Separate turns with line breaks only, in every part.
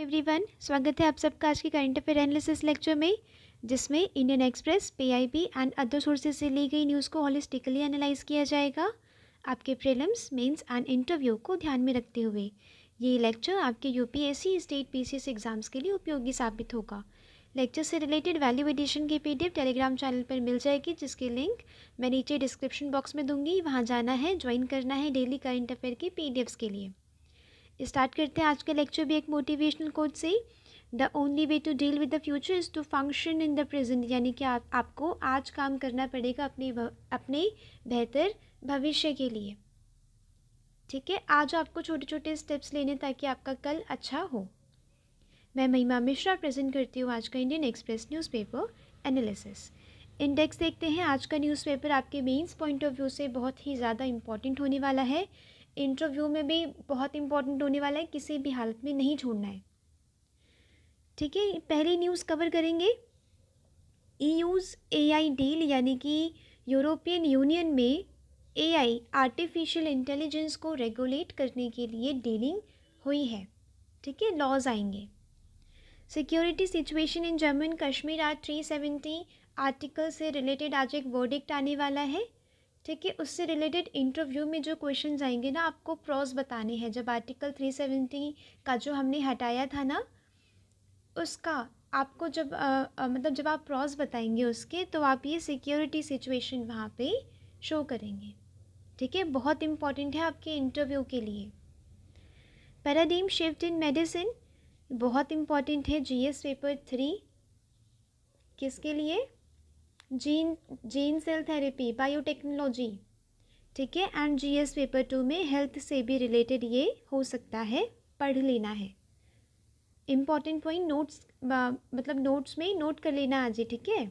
Everyone स्वागत है आप सबका आज के करंट अफेयर एनालिसिस लेक्चर में जिसमें Indian Express PIB and other sources से ली गई न्यूज़ को हॉलिस्टिकली एनालाइज किया जाएगा आपके प्रीलिम्स मेंस एंड इंटरव्यू को ध्यान में रखते हुए ये लेक्चर आपके यूपीएससी स्टेट पीसीएस एग्जाम्स के लिए उपयोगी साबित होगा लेक्चर से रिलेटेड वैल्यू एडिशन की पी टेलीग्राम चैनल पर मिल जाएगी जिसकी लिंक मैं नीचे डिस्क्रिप्शन बॉक्स में दूंगी वहाँ जाना है ज्वाइन करना है डेली करंट अफेयर की पी के लिए स्टार्ट करते हैं आज का लेक्चर भी एक मोटिवेशनल कोच से the only way to deal with the future is to function in the present यानी कि आप, आपको आज काम करना पड़ेगा अपने अपने बेहतर भविष्य के लिए ठीक है आज आपको छोटे छोटे स्टेप्स लेने ताकि आपका कल अच्छा हो मैं महिमा मिश्रा प्रेजेंट करती हूँ आज का Indian Express newspaper analysis index देखते हैं आज का न्यूज़पेपर आपके मेंस पॉइंट ऑफ व्यू से बहुत ही ज़्यादा इम्पॉर्टेंट होने वाला है इंटरव्यू में भी बहुत इंपॉर्टेंट होने वाला है किसी भी हालत में नहीं छोड़ना है ठीक है पहली न्यूज़ कवर करेंगे ई यूज़ ए आई डील यानी कि यूरोपियन यूनियन में ए आई आर्टिफिशियल इंटेलिजेंस को रेगुलेट करने के लिए डीलिंग हुई है ठीक है लॉज आएंगे security situation in Jammu and Kashmir आज थ्री सेवेंटी आर्टिकल से रिलेटेड आज एक वर्डिक्ट आने वाला है ठीक है उससे रिलेटेड इंटरव्यू में जो क्वेश्चन आएंगे ना आपको प्रॉज बताने हैं जब आर्टिकल थ्री सेवेंटी का जो हमने हटाया था ना उसका आपको जब आ, आ, मतलब जब आप प्रॉज बताएंगे उसके तो आप ये सिक्योरिटी सिचुएशन वहाँ पे शो करेंगे ठीक है बहुत इम्पॉर्टेंट है आपके इंटरव्यू के लिए पैराडीम शिफ्ट इन मेडिसिन बहुत इम्पॉर्टेंट है जी पेपर थ्री किसके लिए gene gene cell therapy biotechnology ठीक है एंड जीएस पेपर टू में हेल्थ से भी रिलेटेड ये हो सकता है पढ़ लेना है इम्पॉर्टेंट पॉइंट नोट्स मतलब नोट्स में नोट कर लेना आज ही ठीक है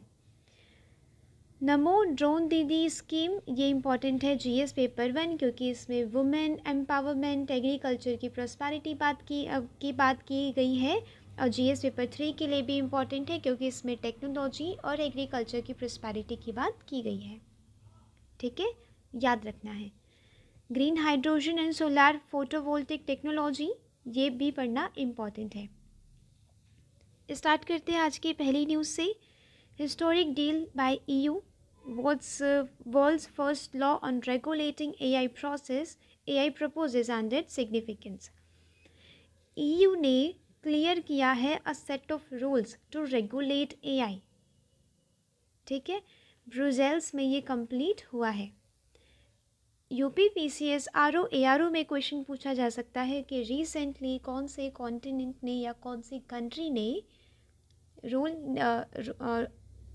नमो ड्रोन दीदी स्कीम ये इम्पॉर्टेंट है जीएस पेपर वन क्योंकि इसमें वुमेन एम्पावरमेंट एग्रीकल्चर की प्रोस्पैरिटी बात की अब की बात की गई है और एस पेपर थ्री के लिए भी इम्पॉर्टेंट है क्योंकि इसमें टेक्नोलॉजी और एग्रीकल्चर की प्रस्पैरिटी की बात की गई है ठीक है याद रखना है green hydrogen and solar photovoltaic technology ये भी पढ़ना इम्पॉर्टेंट है स्टार्ट करते हैं आज की पहली न्यूज़ से historic deal by EU world's world's first law on regulating AI process AI proposes and it significance EU ने क्लियर किया है a set of rules to regulate AI ठीक है ब्रुजेल्स में ये कंप्लीट हुआ है UP P C S R O A R O में क्वेश्चन पूछा जा सकता है कि रिसेंटली कौन से कॉन्टिनेंट ने या कौन सी कंट्री ने रूल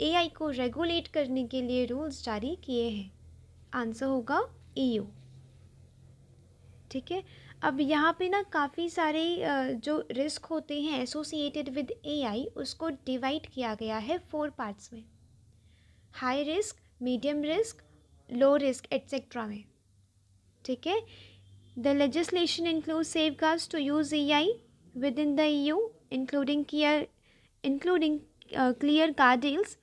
ए आई को रेगुलेट करने के लिए रूल्स जारी किए हैं आंसर होगा ई e यू ठीक है अब यहाँ पे ना काफ़ी सारे जो रिस्क होते हैं एसोसिएटेड विद एआई उसको डिवाइड किया गया है फोर पार्ट्स में high risk medium risk low risk etcetera में ठीक है the legislation include safeguards to use AI within the EU including clear including clear guardrails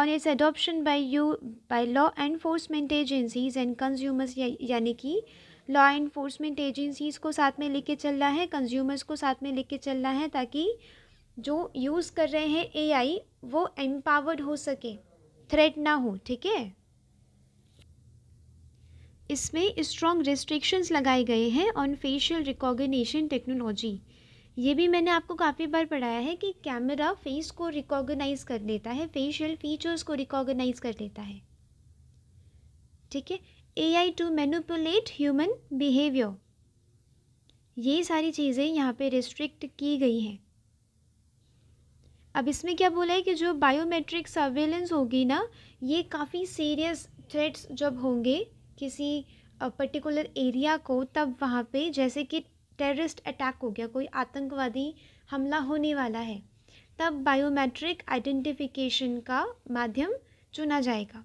on its adoption by EU by law enforcement agencies and consumers यानी कि law enforcement agencies को साथ में लेके चलना है consumers को साथ में लेके चलना है ताकि जो यूज़ कर रहे हैं एआई वो एम्पावर्ड हो सके थ्रेट ना हो ठीक है इसमें स्ट्रॉन्ग रिस्ट्रिक्शंस लगाए गए हैं ऑन फेशियल रिकॉग्निशन टेक्नोलॉजी ये भी मैंने आपको काफ़ी बार पढ़ाया है कि कैमरा फेस को रिकॉग्नाइज कर लेता है फेशियल फीचर्स को रिकॉग्नाइज कर लेता है ठीक है AI to manipulate human behaviour ये सारी चीज़ें यहाँ पे रिस्ट्रिक्ट की गई हैं अब इसमें क्या बोला है कि जो बायोमेट्रिक सर्वेलेंस होगी ना ये काफ़ी सीरियस थ्रेट्स जब होंगे किसी पर्टिकुलर एरिया को तब वहाँ पे जैसे कि टेररिस्ट अटैक हो गया कोई आतंकवादी हमला होने वाला है तब बायोमेट्रिक आइडेंटिफिकेशन का माध्यम चुना जाएगा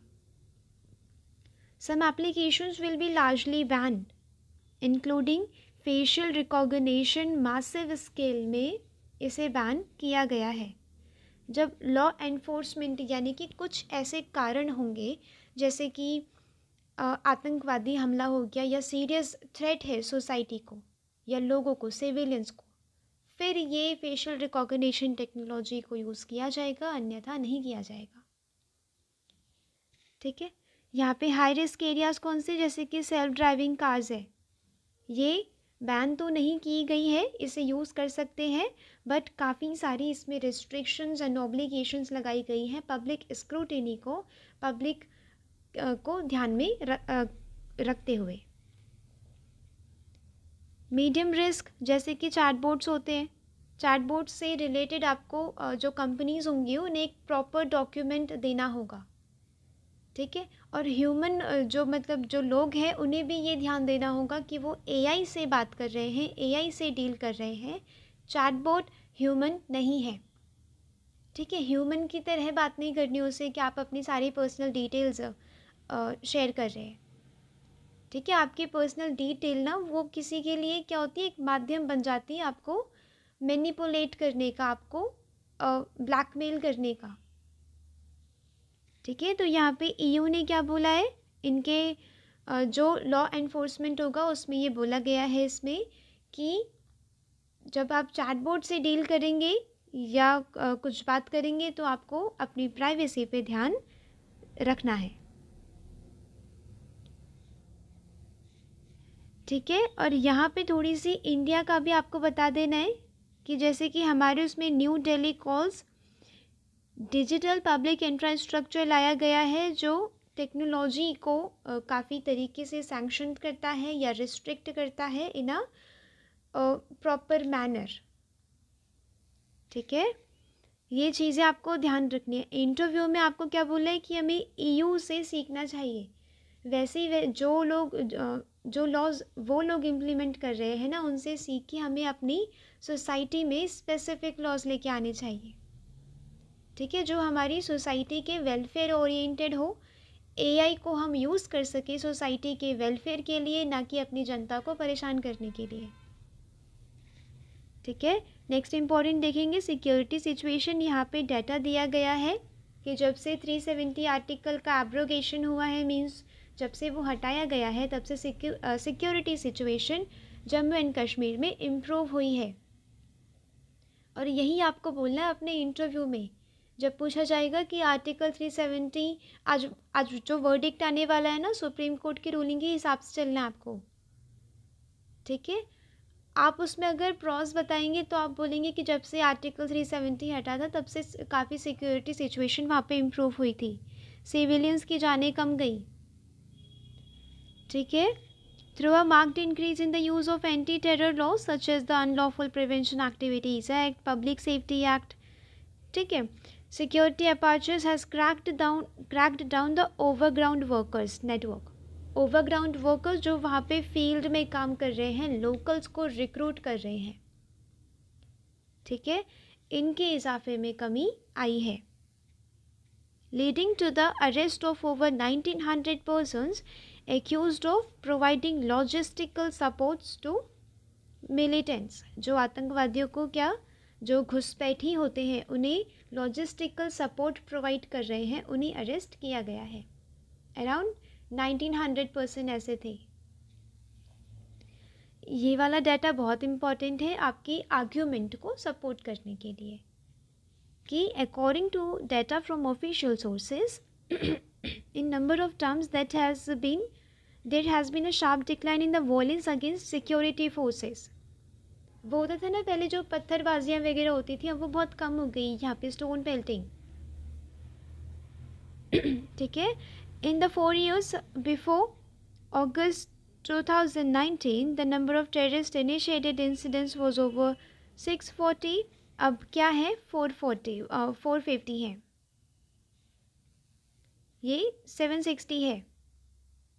Some applications will be largely banned, including facial recognition massive scale में इसे बैन किया गया है जब लॉ एनफोर्समेंट यानी कि कुछ ऐसे कारण होंगे जैसे कि आतंकवादी हमला हो गया या सीरियस थ्रेट है सोसाइटी को या लोगों को सिविलियंस को फिर ये फेशियल रिकॉग्निशन टेक्नोलॉजी को यूज़ किया जाएगा अन्यथा नहीं किया जाएगा ठीक है यहाँ पे हाई रिस्क एरियाज़ कौन से जैसे कि सेल्फ ड्राइविंग कार्स है ये बैन तो नहीं की गई है इसे यूज़ कर सकते हैं बट काफ़ी सारी इसमें रिस्ट्रिक्शंस एंड ऑब्लिगेशंस लगाई गई हैं पब्लिक स्क्रूटनी को पब्लिक को ध्यान में रखते हुए मीडियम रिस्क जैसे कि चैटबोर्ड्स होते हैं चैटबोर्ड से रिलेटेड आपको जो कंपनीज होंगी उन्हें एक प्रॉपर डॉक्यूमेंट देना होगा ठीक है और ह्यूमन जो मतलब जो लोग हैं उन्हें भी ये ध्यान देना होगा कि वो एआई से बात कर रहे हैं एआई से डील कर रहे हैं चैटबॉट ह्यूमन नहीं है ठीक है ह्यूमन की तरह बात नहीं करनी उसे कि आप अपनी सारी पर्सनल डिटेल्स शेयर कर रहे हैं ठीक है आपकी पर्सनल डिटेल ना वो किसी के लिए क्या होती है एक माध्यम बन जाती है आपको मैनिपुलेट करने का आपको ब्लैकमेल करने का ठीक है तो यहाँ पे ईयू e ने क्या बोला है इनके जो लॉ एनफोर्समेंट होगा उसमें ये बोला गया है इसमें कि जब आप चैटबोर्ड से डील करेंगे या कुछ बात करेंगे तो आपको अपनी प्राइवेसी पे ध्यान रखना है ठीक है और यहाँ पे थोड़ी सी इंडिया का भी आपको बता देना है कि जैसे कि हमारे उसमें New Delhi calls digital public infrastructure लाया गया है जो टेक्नोलॉजी को काफ़ी तरीके से सैंक्शन करता है या रिस्ट्रिक्ट करता है इन अ प्रॉपर मैनर ठीक है ये चीज़ें आपको ध्यान रखनी है इंटरव्यू में आपको क्या बोला है कि हमें ईयू से सीखना चाहिए वैसे ही जो लोग जो लॉज वो लोग इम्प्लीमेंट कर रहे हैं ना उनसे सीख के हमें अपनी सोसाइटी में स्पेसिफिक लॉज लेके आने चाहिए ठीक है जो हमारी सोसाइटी के वेलफेयर ओरिएंटेड हो एआई को हम यूज़ कर सके सोसाइटी के वेलफेयर के लिए ना कि अपनी जनता को परेशान करने के लिए ठीक है नेक्स्ट इम्पॉर्टेंट देखेंगे सिक्योरिटी सिचुएशन यहाँ पे डाटा दिया गया है कि जब से 370 आर्टिकल का एब्रोगेशन हुआ है मींस जब से वो हटाया गया है तब से security situation Jammu and Kashmir में इम्प्रूव हुई है और यही आपको बोलना है अपने इंटरव्यू में जब पूछा जाएगा कि आर्टिकल 370 आज आज जो वर्डिक्ट आने वाला है ना सुप्रीम कोर्ट की रूलिंग के हिसाब से चलना है आपको ठीक है आप उसमें अगर प्रॉस बताएंगे तो आप बोलेंगे कि जब से आर्टिकल 370 हटा था तब से काफ़ी सिक्योरिटी सिचुएशन वहाँ पे इम्प्रूव हुई थी सिविलियंस की जाने कम गई ठीक है through a marked increase in the use of anti terror law such as the unlawful prevention activities act public safety act ठीक है security apertures has cracked down cracked down the overground workers network overground workers जो वहाँ पे field में काम कर रहे हैं लोकल्स को रिक्रूट कर रहे हैं ठीक है इनके इजाफे में कमी आई है leading to the arrest of over nineteen hundred persons accused of providing logistical supports to militants जो आतंकवादियों को क्या जो घुसपैठी होते हैं उन्हें लॉजिस्टिकल सपोर्ट प्रोवाइड कर रहे हैं उन्हें अरेस्ट किया गया है अराउंड नाइनटीन हंड्रेड परसेंट ऐसे थे ये वाला डाटा बहुत इम्पॉर्टेंट है आपकी आर्ग्यूमेंट को सपोर्ट करने के लिए कि according to data from official sources in number of terms that has been there has been a sharp decline in the violence against security forces वो होता था ना पहले जो पत्थरबाजियाँ वगैरह होती थी अब वो बहुत कम हो गई यहाँ पे स्टोन पेल्टिंग ठीक है in the four years before August 2019 the number of terrorist initiated incidents was over 640 अब क्या है 440 uh, 450 है ये 760 है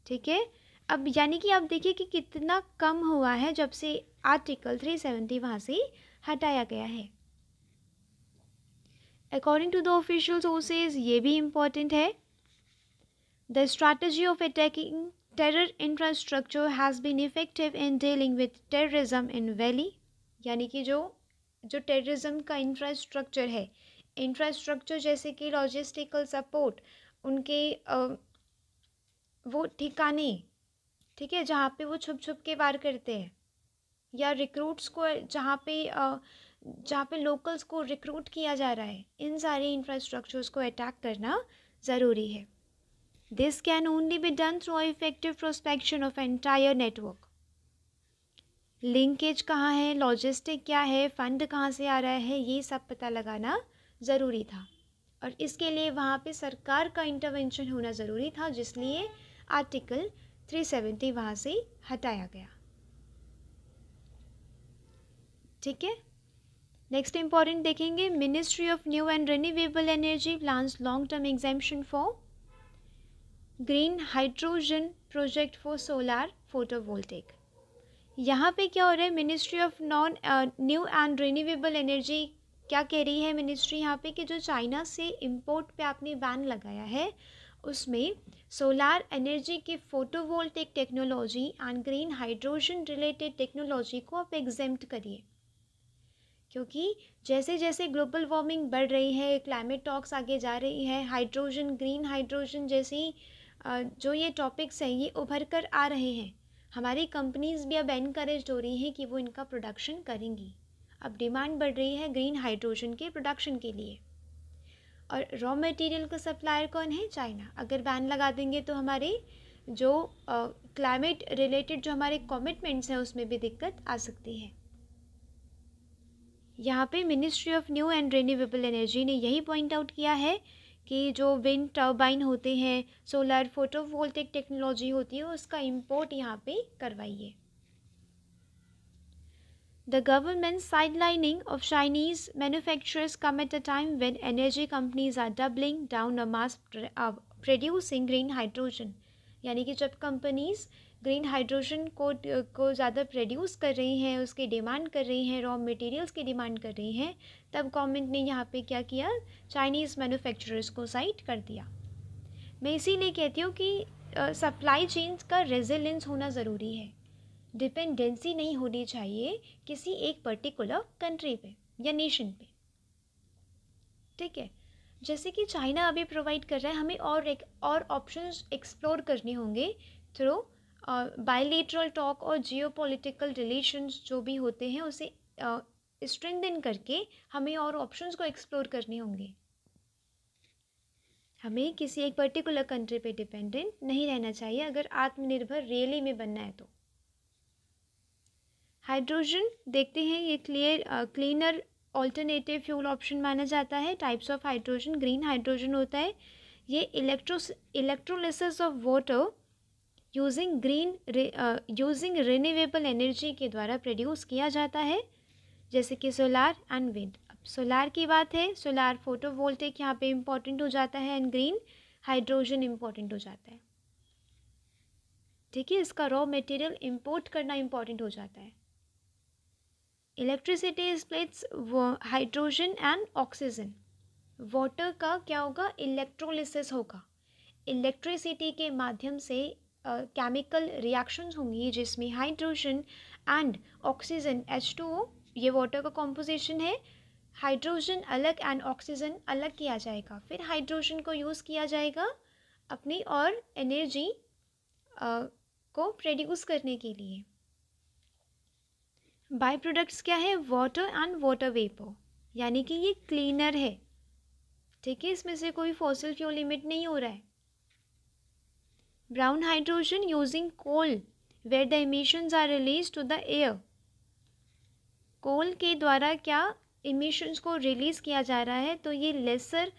ठीक है अब यानी कि आप देखिए कि कितना कम हुआ है जब से आर्टिकल 370 वहाँ से हटाया गया है according to the official sources ये भी इम्पॉर्टेंट है the strategy of attacking terror infrastructure has been effective in dealing with terrorism in valley यानी कि जो जो टेररिज्म का इंफ्रास्ट्रक्चर है इंफ्रास्ट्रक्चर जैसे कि लॉजिस्टिकल सपोर्ट उनके वो ठिकाने ठीक है जहाँ पे वो छुप छुप के वार करते हैं या रिक्रूट्स को जहाँ पे जहाँ पे लोकल्स को रिक्रूट किया जा रहा है इन सारे इंफ्रास्ट्रक्चर्स को अटैक करना ज़रूरी है this can only be done through effective prospection of entire network linkage कहाँ है लॉजिस्टिक क्या है फंड कहाँ से आ रहा है ये सब पता लगाना ज़रूरी था और इसके लिए वहाँ पे सरकार का इंटरवेंशन होना ज़रूरी था जिसलिए आर्टिकल 370 वहाँ से हटाया गया ठीक है नेक्स्ट इंपॉर्टेंट देखेंगे ministry of new and renewable energy plans long term exemption for green hydrogen project for solar photovoltaic यहाँ पे क्या हो रहा है ministry of non new and renewable energy क्या कह रही है मिनिस्ट्री यहाँ पे कि जो चाइना से इम्पोर्ट पे आपने बैन लगाया है उसमें सोलार एनर्जी के photovoltaic technology and green hydrogen related technology को आप एग्जेम्प्ट करिए क्योंकि जैसे जैसे ग्लोबल वार्मिंग बढ़ रही है क्लाइमेट टॉक्स आगे जा रही है हाइड्रोजन ग्रीन हाइड्रोजन जैसी जो ये टॉपिक्स हैं ये उभर कर आ रहे हैं हमारी कंपनीज भी अब एनकरेज हो रही हैं कि वो इनका प्रोडक्शन करेंगी अब डिमांड बढ़ रही है ग्रीन हाइड्रोजन के प्रोडक्शन के लिए और रॉ मटेरियल का सप्लायर कौन है चाइना अगर बैन लगा देंगे तो हमारे जो क्लाइमेट रिलेटेड जो हमारे कमिटमेंट्स हैं उसमें भी दिक्कत आ सकती है यहाँ पे ministry of new and renewable energy ने यही पॉइंट आउट किया है कि जो विंड टर्बाइन होते हैं सोलर फोटोवोल्टिक टेक्नोलॉजी होती है उसका इम्पोर्ट यहाँ पे करवाइए the government lining of Chinese manufacturers come at a time when energy companies are doubling down a mass producing green hydrogen यानी कि जब कंपनीज़ ग्रीन हाइड्रोजन को को ज़्यादा प्रोड्यूस कर रही हैं उसकी डिमांड कर रही हैं रॉ मटेरियल्स की डिमांड कर रही हैं तब गवर्नमेंट ने यहाँ पे क्या किया चाइनीज़ मैन्युफैक्चरर्स को साइट कर दिया मैं इसीलिए कहती हूँ कि सप्लाई चेन्स का रेजिलेंस होना ज़रूरी है डिपेंडेंसी नहीं होनी चाहिए किसी एक पर्टिकुलर कंट्री पे या नेशन पे ठीक है जैसे कि चाइना अभी प्रोवाइड कर रहा है हमें और एक और ऑप्शंस एक्सप्लोर करने होंगे थ्रू बायलेटरल टॉक और जियोपॉलिटिकल रिलेशंस जो भी होते हैं उसे स्ट्रेंथन करके हमें और ऑप्शंस को एक्सप्लोर करने होंगे हमें किसी एक पर्टिकुलर कंट्री पे डिपेंडेंट नहीं रहना चाहिए अगर आत्मनिर्भर रियली में बनना है तो हाइड्रोजन देखते हैं ये clear cleaner alternative fuel option माना जाता है types of hydrogen green hydrogen होता है ये electro electrolysis of water using green using renewable energy के द्वारा प्रोड्यूस किया जाता है जैसे कि सोलार एंड विंड अब सोलार की बात है सोलार फोटोवोल्टिक यहाँ पे इम्पॉर्टेंट हो जाता है एंड ग्रीन हाइड्रोजन इम्पॉर्टेंट हो जाता है ठीक है इसका रॉ मटेरियल इम्पोर्ट करना इम्पॉर्टेंट हो जाता है electricity splits hydrogen and oxygen water का क्या होगा इलेक्ट्रोलिसिस होगा इलेक्ट्रिसिटी के माध्यम से केमिकल रिएक्शंस होंगी जिसमें hydrogen and oxygen H two O ये वाटर का कॉम्पोजिशन है हाइड्रोजन अलग एंड ऑक्सीजन अलग किया जाएगा फिर हाइड्रोजन को यूज़ किया जाएगा अपनी और एनर्जी को प्रोड्यूस करने के लिए बाय प्रोडक्ट्स क्या है वाटर एंड वाटर वेपर यानी कि ये क्लीनर है ठीक है इसमें से कोई फॉसिल फ्यूल लिमिट नहीं हो रहा है brown hydrogen using coal where the emissions are release to the air coal के द्वारा क्या इमिशंस को रिलीज़ किया जा रहा है तो ये लेसर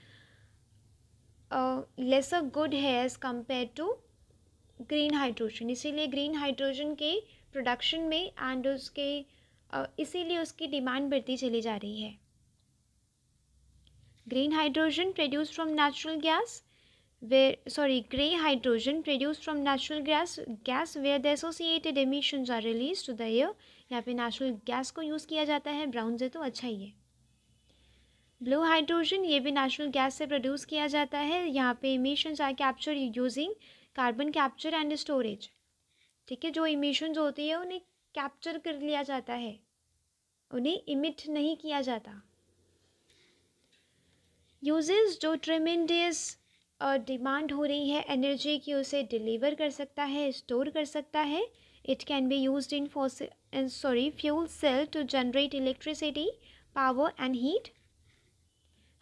लेसर गुड है as compare to green hydrogen इसीलिए ग्रीन हाइड्रोजन के प्रोडक्शन में एंड उसके uh, इसीलिए उसकी डिमांड बढ़ती चली जा रही है green hydrogen produce from natural gas where sorry gray hydrogen produced from natural gas gas where the associated emissions are released to the air यहाँ पे नेचुरल गैस को यूज़ किया जाता है ब्राउन से तो अच्छा ही है ब्लू हाइड्रोजन ये भी नेचुरल गैस से प्रोड्यूस किया जाता है यहाँ पे emissions are capture using carbon capture and storage ठीक है जो इमिशंस होती है उन्हें कैप्चर कर लिया जाता है उन्हें इमिट नहीं किया जाता यूजेस जो ट्रेमेंडियस डिमांड हो रही है एनर्जी की उसे डिलीवर कर सकता है स्टोर कर सकता है it can be use in fossil sorry fuel cell to generate electricity power and heat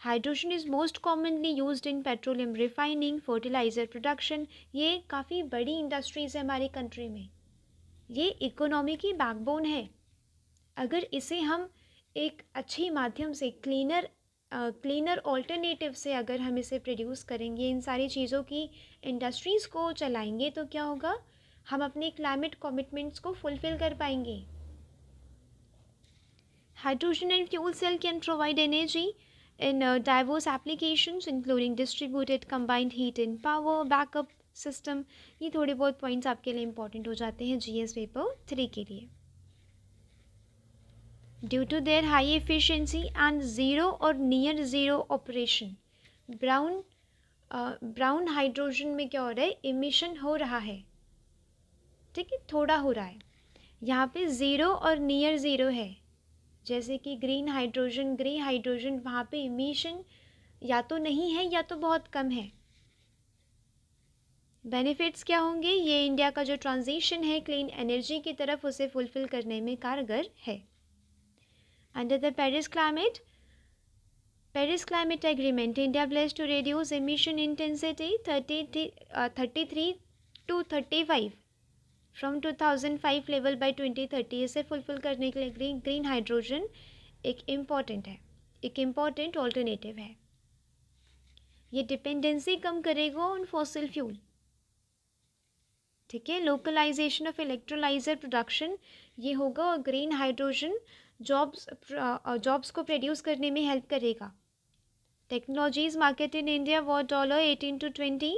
hydrogen is most commonly use in petroleum refining fertiliser production ये काफ़ी बड़ी इंडस्ट्रीज़ है हमारी कंट्री में ये इकोनॉमी की बैकबोन है अगर इसे हम एक अच्छे माध्यम से क्लीनर क्लीनर uh, ऑल्टरनेटिव से अगर हम इसे प्रोड्यूस करेंगे इन सारी चीज़ों की इंडस्ट्रीज़ को चलाएंगे तो क्या होगा हम अपने क्लाइमेट कमिटमेंट्स को फुलफ़िल कर पाएंगे hydrogen and fuel cell can provide energy in diverse applications including distributed combined heat in power backup system ये थोड़े बहुत पॉइंट्स आपके लिए इंपॉर्टेंट हो जाते हैं जी पेपर थ्री के लिए Due to their high efficiency and zero or near zero operation, brown brown uh, hydrogen में क्या हो रहा है इमिशन हो रहा है ठीक है थोड़ा हो रहा है यहाँ पे ज़ीरो और नियर ज़ीरो है जैसे कि ग्रीन हाइड्रोजन ग्रे हाइड्रोजन वहाँ पे इमिशन या तो नहीं है या तो बहुत कम है बेनिफिट्स क्या होंगे ये इंडिया का जो ट्रांजिशन है क्लीन एनर्जी की तरफ उसे फुलफ़िल करने में कारगर है Under the Paris Climate Paris Climate Agreement, India pledges to reduce emission intensity 30, uh, 33 to 35 from 2005 level twenty 2030 इसे फुलफिल करने के लिए ग्रीन ग्रीन हाइड्रोजन एक इम्पॉर्टेंट है एक इम्पॉर्टेंट ऑल्टरनेटिव है ये डिपेंडेंसी कम करेगा ऑन फॉसिल फ्यूल ठीक है लोकलाइजेशन ऑफ इलेक्ट्रोलाइजर प्रोडक्शन ये होगा और green hydrogen jobs jobs uh, uh, को प्रोड्यूस करने में हेल्प करेगा technologies market in India what dollar eighteen to twenty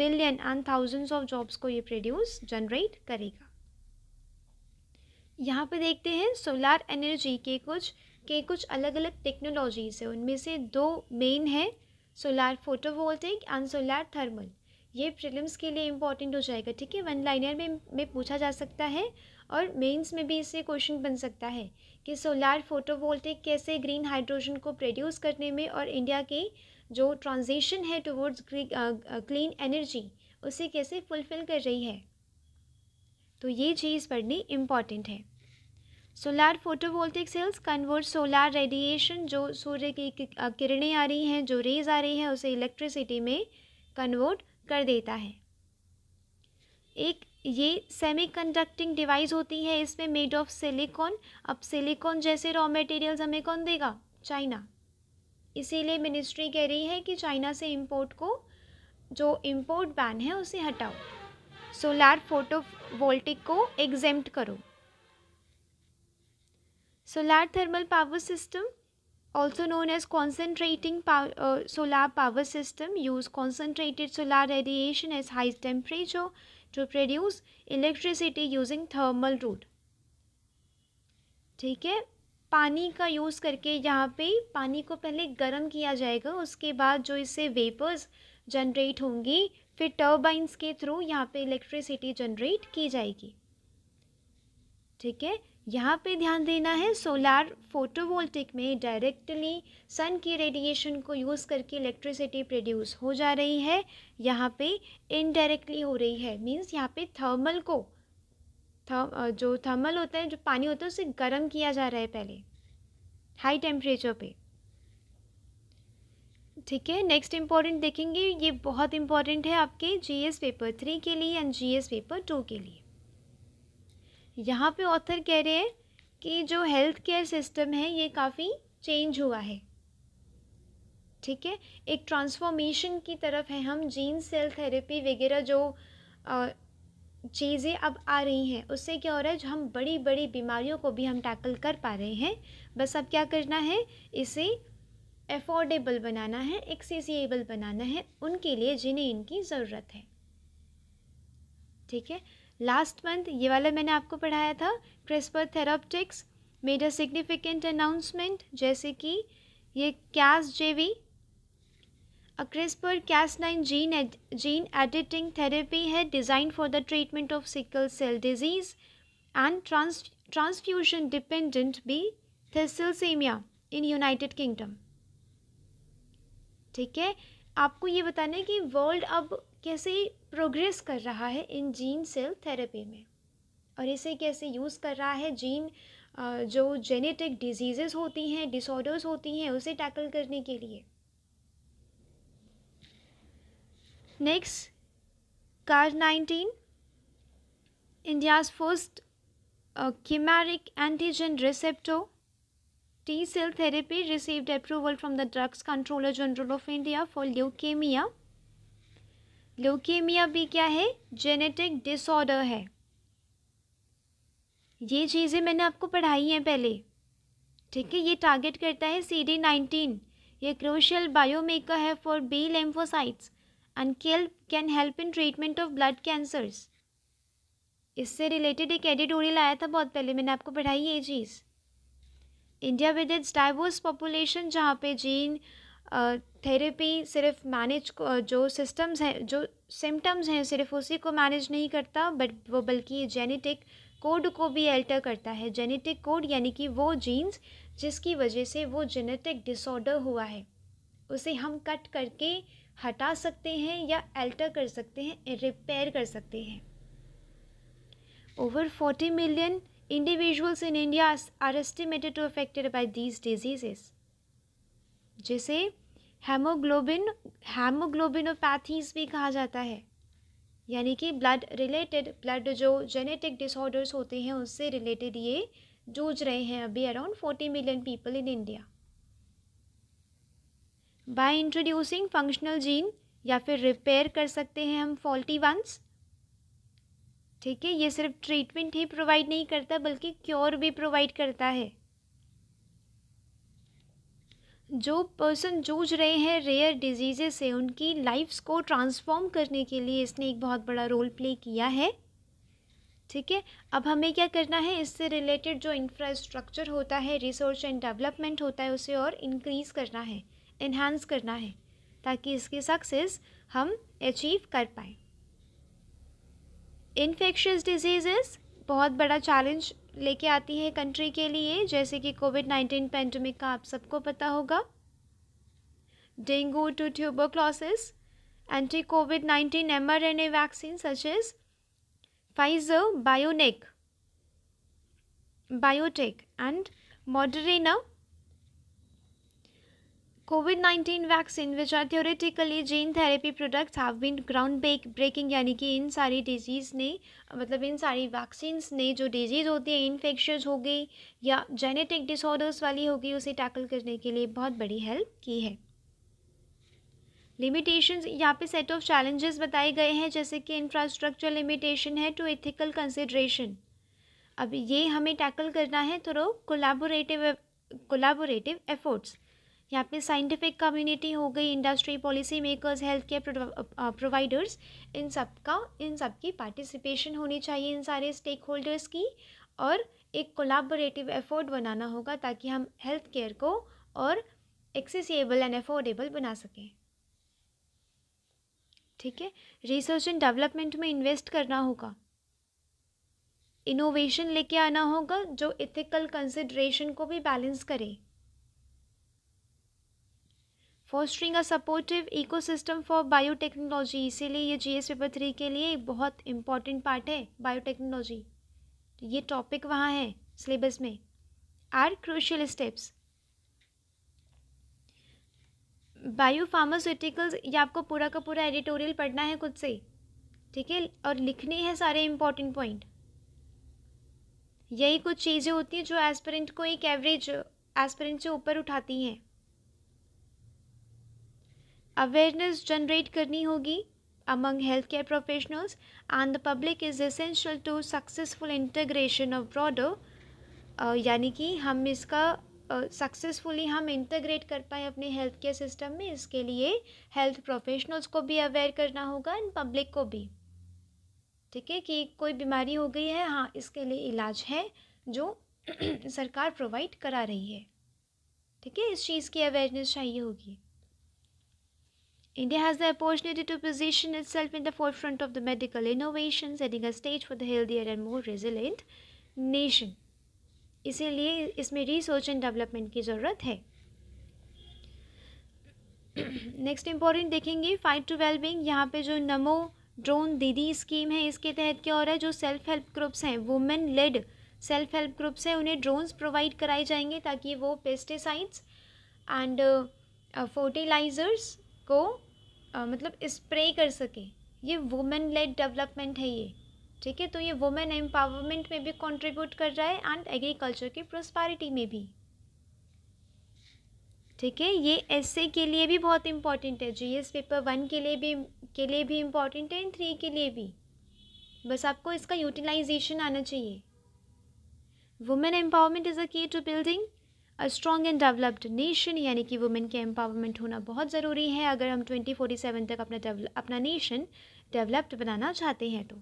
billion and thousands of jobs को ये प्रोड्यूस जनरेट करेगा यहाँ पे देखते हैं सोलार एनर्जी के कुछ के कुछ अलग अलग टेक्नोलॉजीज है उनमें से दो मेन है solar photovoltaic and solar thermal ये प्रिलिम्स के लिए इम्पॉर्टेंट हो जाएगा ठीक है वन लाइनर में में पूछा जा सकता है और मेंस में भी इससे क्वेश्चन बन सकता है कि सोलार फोटोवोल्टिक कैसे ग्रीन हाइड्रोजन को प्रोड्यूस करने में और इंडिया के जो ट्रांजिशन है टुवर्ड्स क्लीन एनर्जी उसे कैसे फुलफिल कर रही है तो ये चीज़ पढ़नी इम्पॉर्टेंट है solar photovoltaic cells convert solar radiation जो सूर्य की uh, किरणें आ रही हैं जो रेज आ रही हैं उसे इलेक्ट्रिसिटी में कन्वर्ट कर देता है एक ये सेमीकंडक्टिंग डिवाइस होती है इसमें मेड ऑफ सिलिकॉन अब सिलिकॉन जैसे रॉ मटेरियल्स हमें कौन देगा चाइना इसीलिए मिनिस्ट्री कह रही है कि चाइना से इम्पोर्ट को जो इम्पोर्ट बैन है उसे हटाओ सोलार फोटो वोल्टिक को एग्जेम्प्ट करो solar thermal power system also known as concentrating solar power system use concentrated solar radiation as high temperature to produce electricity using thermal route ठीक है पानी का यूज़ करके यहाँ पे पानी को पहले गर्म किया जाएगा उसके बाद जो इससे वेपर्स जनरेट होंगी फिर टर्बाइंस के थ्रू यहाँ पे इलेक्ट्रिसिटी जनरेट की जाएगी ठीक है यहाँ पे ध्यान देना है सोलार फोटोवोल्टिक में डायरेक्टली सन की रेडिएशन को यूज़ करके इलेक्ट्रिसिटी प्रोड्यूस हो जा रही है यहाँ पे इनडायरेक्टली हो रही है मीन्स यहाँ पे थर्मल को थर्म जो थर्मल होता है जो पानी होता है उसे गर्म किया जा रहा है पहले हाई टेम्परेचर पे ठीक है नेक्स्ट इम्पॉर्टेंट देखेंगे ये बहुत इम्पॉर्टेंट है आपके जीएस पेपर थ्री के लिए एंड जीएस पेपर टू के लिए यहाँ पे ऑथर कह रहे हैं कि जो हेल्थ केयर सिस्टम है ये काफ़ी चेंज हुआ है ठीक है एक ट्रांसफॉर्मेशन की तरफ है हम जीन सेल थेरेपी वगैरह जो चीज़ें अब आ रही हैं उससे क्या हो रहा है जो हम बड़ी बड़ी बीमारियों को भी हम टैकल कर पा रहे हैं बस अब क्या करना है इसे एफोर्डेबल बनाना है एक्सेसिबल बनाना है उनके लिए जिन्हें इनकी ज़रूरत है ठीक है लास्ट मंथ ये वाला मैंने आपको पढ़ाया था CRISPR therapeutics made a significant announcement जैसे कि ये कैस जेवी A CRISPR-Cas9 gene, ed gene editing therapy है designed for the treatment of sickle cell disease and trans transfusion dependent B thalassemia in United Kingdom. ठीक है आपको ये बताना है कि वर्ल्ड अब कैसे प्रोग्रेस कर रहा है इन जीन सेल थेरेपी में और इसे कैसे यूज़ कर रहा है जीन जो जेनेटिक डिजीज़ेस होती हैं डिसऑर्डर्स होती हैं उसे टैकल करने के लिए Next, card 19, India's first uh, chimeric antigen receptor T cell therapy received approval from the Drugs Controller General of India for leukemia. leukemia भी क्या है जेनेटिक डिसऑर्डर है ये चीज़ें मैंने आपको पढ़ाई हैं पहले ठीक है ये टारगेट करता है सी डी नाइनटीन ये क्रूशल बायोमेकर है for B lymphocytes and can help in treatment of blood cancers इससे रिलेटेड एक एडिटोरियल आया था बहुत पहले मैंने आपको पढ़ाई ये चीज़ India with its diverse population जहाँ पे जीन थेरेपी सिर्फ मैनेज जो सिस्टम्स हैं जो सिम्टम्स हैं सिर्फ उसी को मैनेज नहीं करता बट वो बल्कि जेनेटिक कोड को भी अल्टर करता है जेनेटिक कोड यानी कि वो जीन्स जिसकी वजह से वो जेनेटिक डिसऑर्डर हुआ है उसे हम कट करके हटा सकते हैं या अल्टर कर सकते हैं रिपेयर कर सकते हैं over forty million individuals in India are estimated to affected by these diseases जिसे हेमोग्लोबिन हेमोग्लोबिनोपैथीज भी कहा जाता है यानी कि ब्लड रिलेटेड ब्लड जो जेनेटिक डिसऑर्डर्स होते हैं उससे रिलेटेड ये जूझ रहे हैं अभी around forty million people in India by introducing functional gene या फिर रिपेयर कर सकते हैं हम फॉल्टी वंस ठीक है ये सिर्फ ट्रीटमेंट ही प्रोवाइड नहीं करता बल्कि क्योर भी प्रोवाइड करता है जो पर्सन जूझ रहे हैं रेयर डिजीज़ेस से उनकी लाइफ्स को ट्रांसफॉर्म करने के लिए इसने एक बहुत बड़ा रोल प्ले किया है ठीक है अब हमें क्या करना है इससे रिलेटेड जो इंफ्रास्ट्रक्चर होता है रिसर्च एंड डेवलपमेंट होता है उसे और इंक्रीज़ करना है इन्हांस करना है ताकि इसकी सक्सेस हम अचीव कर पाएँ इन्फेक्शस डिजीज़ेस बहुत बड़ा चैलेंज लेके आती है कंट्री के लिए जैसे कि कोविड नाइन्टीन पेंडेमिक का आप सबको पता होगा dengue to tuberculosis anti covid nineteen M R N A vaccine such is Pfizer BioNTech biotech and Moderna nineteen 19 which are are gene therapy products have been ground break breaking यानी कि इन सारी disease ने मतलब इन सारी vaccines ने जो disease होती है इन्फेक्शन हो गई या जेनेटिक डिसऑर्डर्स वाली हो गई उसे टैकल करने के लिए बहुत बड़ी हेल्प की है लिमिटेशंस यहाँ पे सेट ऑफ चैलेंजेस बताए गए हैं जैसे कि इंफ्रास्ट्रक्चर लिमिटेशन है टू एथिकल कंसिड्रेशन अब ये हमें टैकल करना है थ्रो कोलाबोरेटिव कोलाबोरेटिव एफर्ट्स यहाँ पे साइंटिफिक कम्युनिटी हो गई industry policy makers health care providers इन सब का इन सब की पार्टिसिपेशन होनी चाहिए इन सारे स्टेक होल्डर्स की और एक कोलाबोरेटिव एफर्ट बनाना होगा ताकि हम हेल्थ केयर को और एक्सेसिबल एंड अफोर्डेबल बना सकें ठीक है रिसर्च एंड डेवलपमेंट में इन्वेस्ट करना होगा इनोवेशन लेके आना होगा जो इथिकल कंसिड्रेशन को भी बैलेंस करें fostering a supportive ecosystem for biotechnology इसीलिए ये एस पेपर थ्री के लिए एक बहुत इंपॉर्टेंट पार्ट है बायोटेक्नोलॉजी तो ये टॉपिक वहाँ है सिलेबस में are crucial steps biopharmaceuticals ये आपको पूरा का पूरा एडिटोरियल पढ़ना है खुद से ठीक है और लिखने हैं सारे इम्पॉर्टेंट पॉइंट यही कुछ चीज़ें होती हैं जो एस्पिरेंट को एक एवरेज एस्पिरेंट से ऊपर उठाती हैं अवेयरनेस जनरेट करनी होगी among health care professionals and the public is essential to successful of of uh, यानी कि हम इसका सक्सेसफुली uh, हम इंटीग्रेट कर पाए अपने हेल्थ केयर सिस्टम में इसके लिए हेल्थ प्रोफेशनल्स को भी अवेयर करना होगा एंड पब्लिक को भी ठीक है कि कोई बीमारी हो गई है हाँ इसके लिए इलाज है जो सरकार प्रोवाइड करा रही है ठीक है इस चीज़ की अवेयरनेस चाहिए होगी India has the opportunity to position itself in the forefront of the medical innovations, setting a stage for the healthier and more resilient nation. इसीलिए इसमें रिसर्च एंड डेवलपमेंट की ज़रूरत है नेक्स्ट इंपॉर्टेंट देखेंगे फाइट टू वेलबींग यहाँ पे जो नमो ड्रोन दीदी स्कीम है इसके तहत क्या हो रहा है जो सेल्फ हेल्प ग्रुप्स हैं women led self help groups हैं उन्हें ड्रोन्स प्रोवाइड कराए जाएंगे ताकि वो पेस्टिसाइड्स एंड फर्टिलाइजर्स को आ, मतलब स्प्रे कर सके ये वुमेन लेड डेवलपमेंट है ये ठीक है तो ये वुमेन एम्पावरमेंट में भी कंट्रीब्यूट कर रहा है एंड एग्रीकल्चर की प्रोस्पारिटी में भी ठीक है ये ऐसे के लिए भी बहुत इम्पॉर्टेंट है जीएस पेपर वन के लिए भी के लिए भी इम्पॉर्टेंट है एंड थ्री के लिए भी बस आपको इसका यूटिलाइजेशन आना चाहिए women empowerment is a key to building strong and developed nation यानी कि वुमेन के एम्पावरमेंट होना बहुत ज़रूरी है अगर हम ट्वेंटी फोर्टी सेवन तक अपना अपना नेशन डेवलप्ड बनाना चाहते हैं तो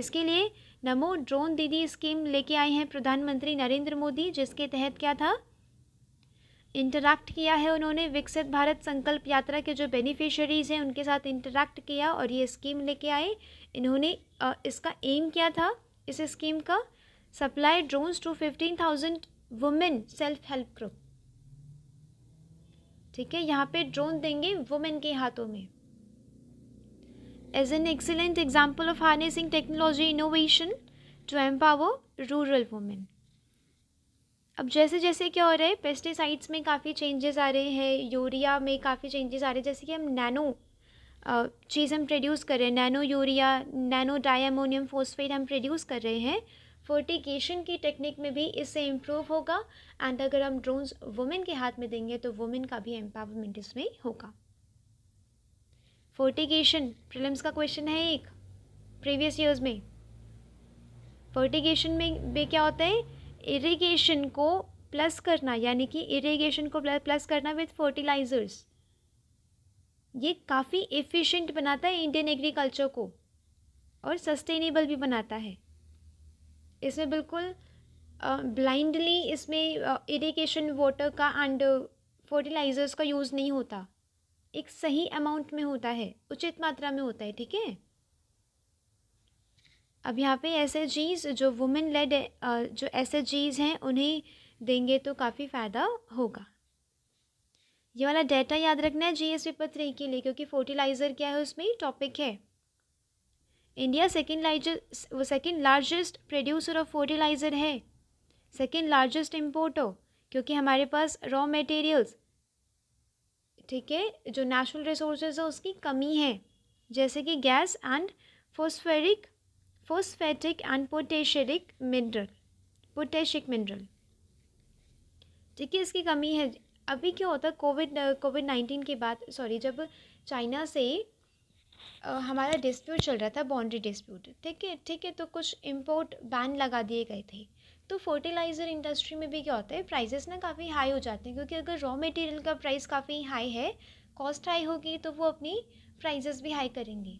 इसके लिए नमो ड्रोन दीदी स्कीम लेके आए हैं प्रधानमंत्री नरेंद्र मोदी जिसके तहत क्या था इंटरैक्ट किया है उन्होंने विकसित भारत संकल्प यात्रा के जो बेनिफिशरीज़ हैं उनके साथ इंटरैक्ट किया और ये स्कीम लेके आए इन्होंने इसका एम क्या था इस स्कीम का supply drones to fifteen thousand women self help group ठीक है यहाँ पे ड्रोन देंगे वुमेन के हाथों में as an excellent example of harnessing technology innovation to empower rural women अब जैसे जैसे क्या हो रहा है पेस्टिसाइड्स में काफ़ी चेंजेस आ रहे हैं यूरिया में काफ़ी चेंजेस आ रहे हैं जैसे कि हम नैनो चीज़ हम प्रोड्यूस कर रहे हैं nano urea nano diammonium phosphate हम प्रोड्यूस कर रहे हैं फोर्टिकेशन की टेक्निक में भी इससे इम्प्रूव होगा एंड अगर हम ड्रोन्स वुमेन के हाथ में देंगे तो वुमेन का भी एम्पावरमेंट इसमें होगा फोर्टिकेशन प्रिलिम्स का क्वेश्चन है एक प्रीवियस ईयर्स में फोर्टिकेशन में भी क्या होता है इरिगेशन को प्लस करना यानी कि इरिगेशन को प्लस करना विथ फर्टिलाइजर्स ये काफ़ी एफिशिएंट बनाता है इंडियन एग्रीकल्चर को और सस्टेनेबल भी बनाता है इसमें बिल्कुल ब्लाइंडली इसमें इरीगेशन वाटर का एंड फर्टिलाइज़र्स का यूज़ नहीं होता एक सही अमाउंट में होता है उचित मात्रा में होता है ठीक है अब यहाँ पे एस जो वुमेन लेड जो एस हैं उन्हें देंगे तो काफ़ी फ़ायदा होगा ये वाला डाटा याद रखना है जी एस पेपर थ्री के लिए क्योंकि फर्टिलाइज़र क्या है उसमें टॉपिक है इंडिया सेकेंड लार्जेस्ट वो second largest producer of fertiliser है सेकेंड लार्जेस्ट इम्पोर्टर क्योंकि हमारे पास रॉ मटेरियल्स ठीक है जो नेचुरल रिसोर्सेज है उसकी कमी है जैसे कि gas and phosphoric phosphatic and potassic mineral potassic mineral ठीक है इसकी कमी है अभी क्या होता है कोविड कोविड नाइन्टीन के बाद सॉरी जब चाइना से हमारा डिस्प्यूट चल रहा था बाउंड्री डिस्प्यूट ठीक है ठीक है तो कुछ इम्पोर्ट बैन लगा दिए गए थे तो फर्टिलाइज़र इंडस्ट्री में भी क्या होता है प्राइजेस ना काफ़ी हाई हो जाते हैं क्योंकि अगर रॉ मटेरियल का प्राइस काफ़ी हाई है कॉस्ट हाई होगी तो वो अपनी प्राइजेस भी हाई करेंगे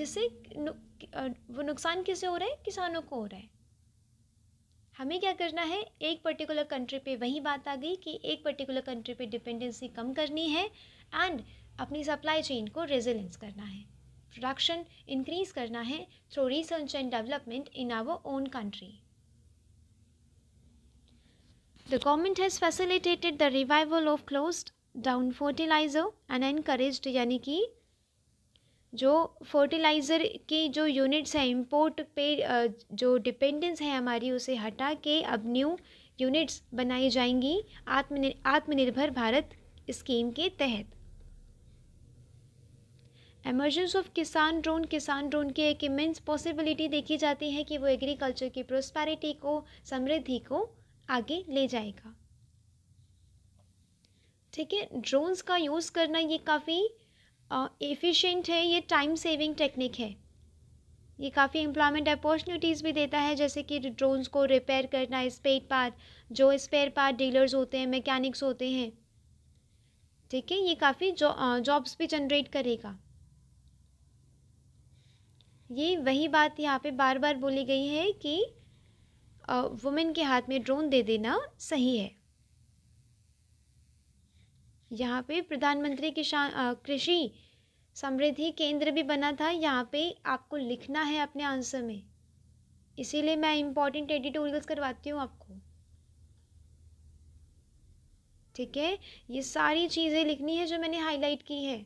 जिससे वो नुकसान किसे हो रहा है किसानों को हो रहा है हमें क्या करना है एक पर्टिकुलर कंट्री पे वही बात आ गई कि एक पर्टिकुलर कंट्री पे डिपेंडेंसी कम करनी है एंड अपनी सप्लाई चेन को रेजिलेंस करना है प्रोडक्शन इंक्रीज करना है through research and development in our own country the government has facilitated the revival of close down fertiliser and encourage यानी कि जो फर्टिलाइज़र की जो यूनिट्स हैं इंपोर्ट पे जो डिपेंडेंस है हमारी उसे हटा के अब न्यू यूनिट्स बनाई जाएंगी आत्मनिर्भर भारत स्कीम के तहत emergence of Kisan drone Kisan drone की एक इमेंस पॉसिबिलिटी देखी जाती है कि वो एग्रीकल्चर की प्रोस्पैरिटी को समृद्धि को आगे ले जाएगा ठीक है ड्रोन्स का यूज़ करना ये काफ़ी एफिशिएंट है ये टाइम सेविंग टेक्निक है ये काफ़ी एम्प्लॉयमेंट अपॉर्चुनिटीज़ भी देता है जैसे कि ड्रोन्स को रिपेयर करना स्पेयर पार्ट जो स्पेयर पार्ट डीलर्स होते हैं मैकेनिक्स होते हैं ठीक है ये काफ़ी जॉब्स भी जनरेट करेगा ये वही बात यहाँ पे बार बार बोली गई है कि वुमेन के हाथ में ड्रोन दे देना सही है यहाँ पे प्रधानमंत्री किसान कृषि समृद्धि केंद्र भी बना था यहाँ पे आपको लिखना है अपने आंसर में इसीलिए मैं इम्पोर्टेंट एडिटोरियल्स करवाती हूँ आपको ठीक है ये सारी चीज़ें लिखनी है जो मैंने हाईलाइट की है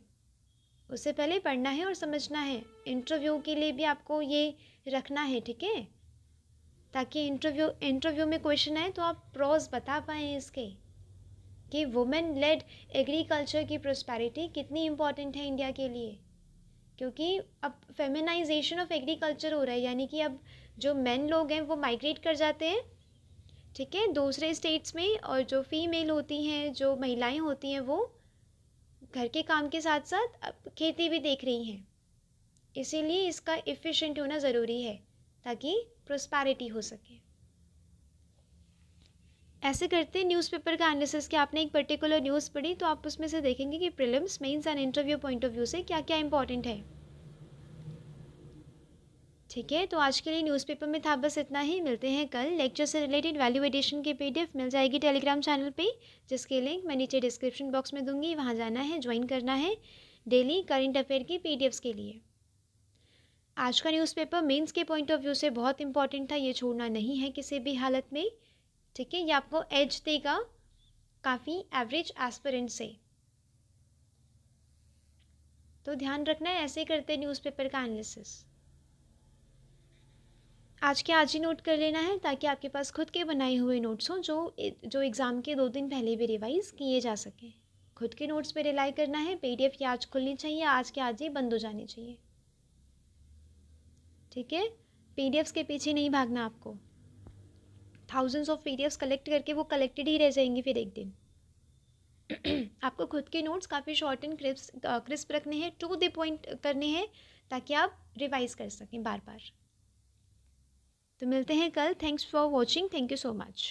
उससे पहले पढ़ना है और समझना है इंटरव्यू के लिए भी आपको ये रखना है ठीक है ताकि इंटरव्यू इंटरव्यू में क्वेश्चन आए तो आप प्रोज बता पाएँ इसके कि वुमेन लेड एग्रीकल्चर की प्रोस्पैरिटी कितनी इम्पॉर्टेंट है इंडिया के लिए क्योंकि अब फेमिनाइजेशन ऑफ एग्रीकल्चर हो रहा है यानी कि अब जो मेन लोग हैं वो माइग्रेट कर जाते हैं ठीक है दूसरे स्टेट्स में और जो फीमेल होती हैं जो महिलाएं होती हैं वो घर के काम के साथ साथ खेती भी देख रही हैं इसीलिए इसका इफ़िशेंट होना ज़रूरी है ताकि प्रोस्पैरिटी हो सके ऐसे करते न्यूज़पेपर का एनालिसिस कि आपने एक पर्टिकुलर न्यूज़ पढ़ी तो आप उसमें से देखेंगे कि prelims mains and interview point of view से क्या क्या इंपॉर्टेंट है ठीक है तो आज के लिए न्यूज़पेपर में था बस इतना ही मिलते हैं कल लेक्चर से रिलेटेड वैल्यू एडिशन की पी मिल जाएगी टेलीग्राम चैनल पे जिसके लिंक मैं नीचे डिस्क्रिप्शन बॉक्स में दूंगी वहाँ जाना है ज्वाइन करना है डेली करंट अफेयर की पी के लिए आज का न्यूज़पेपर मेंस के पॉइंट ऑफ व्यू से बहुत इंपॉर्टेंट था ये छोड़ना नहीं है किसी भी हालत में ठीक है ये आपको एज देगा काफ़ी एवरेज एस्परेंट से तो ध्यान रखना है ऐसे करते न्यूज़पेपर का एनालिसिस आज के आज ही नोट कर लेना है ताकि आपके पास खुद के बनाए हुए नोट्स हों जो जो एग्ज़ाम के दो दिन पहले भी रिवाइज़ किए जा सकें खुद के नोट्स पे रिलाई करना है एफ की आज खुलनी चाहिए आज के आज ही बंद हो जानी चाहिए ठीक है एफ्स के पीछे नहीं भागना आपको थाउजेंड्स ऑफ एफ्स कलेक्ट करके वो कलेक्टेड ही रह जाएंगी फिर एक दिन आपको खुद के नोट्स काफ़ी शॉर्ट एंड क्रिस्प क्रिस्प रखने हैं टू द पॉइंट करने हैं ताकि आप रिवाइज़ कर सकें बार बार तो मिलते हैं कल thanks for watching thank you so much